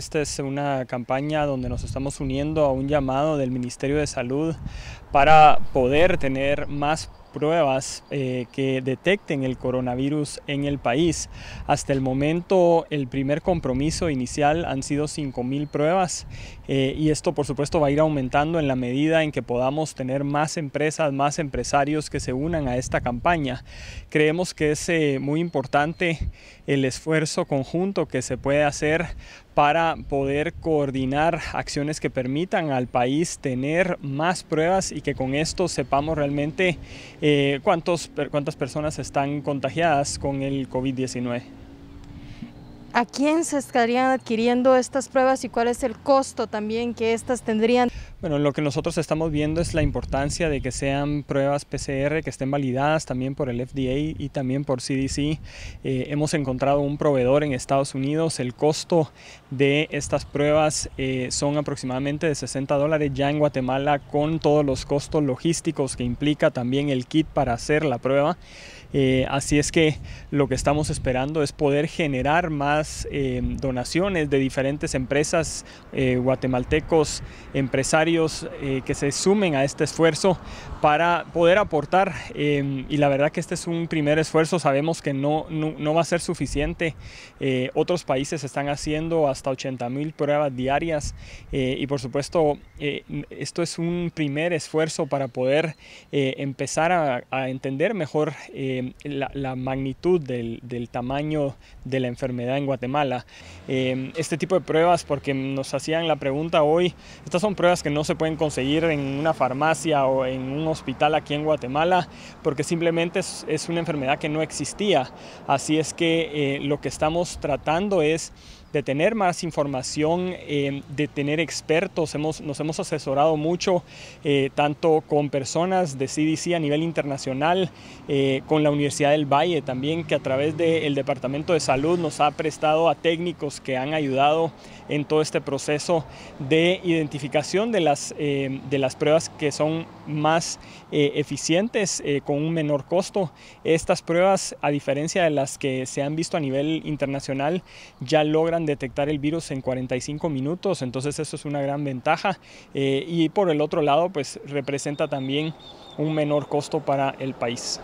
Esta es una campaña donde nos estamos uniendo a un llamado del Ministerio de Salud para poder tener más pruebas eh, que detecten el coronavirus en el país. Hasta el momento, el primer compromiso inicial han sido 5.000 pruebas eh, y esto, por supuesto, va a ir aumentando en la medida en que podamos tener más empresas, más empresarios que se unan a esta campaña. Creemos que es eh, muy importante el esfuerzo conjunto que se puede hacer para poder coordinar acciones que permitan al país tener más pruebas y que con esto sepamos realmente eh, ¿cuántos, cuántas personas están contagiadas con el COVID-19. ¿A quién se estarían adquiriendo estas pruebas y cuál es el costo también que estas tendrían? Bueno, lo que nosotros estamos viendo es la importancia de que sean pruebas PCR que estén validadas también por el FDA y también por CDC. Eh, hemos encontrado un proveedor en Estados Unidos. El costo de estas pruebas eh, son aproximadamente de 60 dólares ya en Guatemala con todos los costos logísticos que implica también el kit para hacer la prueba. Eh, así es que lo que estamos esperando es poder generar más eh, donaciones de diferentes empresas eh, guatemaltecos, empresarios eh, que se sumen a este esfuerzo para poder aportar. y la verdad que este es un primer esfuerzo, sabemos que no, no, va a ser suficiente. otros países están haciendo hasta 80 mil pruebas diarias y por supuesto esto es un primer esfuerzo para poder empezar a, entender mejor la, magnitud del, del tamaño de la enfermedad en Guatemala. Em, este tipo de pruebas, porque nos hacían la pregunta hoy, estas son pruebas que no se pueden conseguir en una farmacia o en un hospital aquí en Guatemala, porque simplemente es, una enfermedad que no existía. Así es que eh, lo que estamos tratando es de tener más información, em, de tener expertos. Hemos, nos hemos asesorado mucho, eh, tanto con personas de CDC a nivel internacional, eh, con la Universidad del Valle también, que a través del Departamento de Salud nos ha prestado a técnicos que han ayudado en todo este proceso de identificación de las, em, de las pruebas que son más eh, eficientes eh, con un menor costo. Estas pruebas, a diferencia de las que se han visto a nivel internacional, ya logran detectar el virus en 45 minutos, entonces eso es una gran ventaja. Eh, y por el otro lado, pues representa también un menor costo para el país.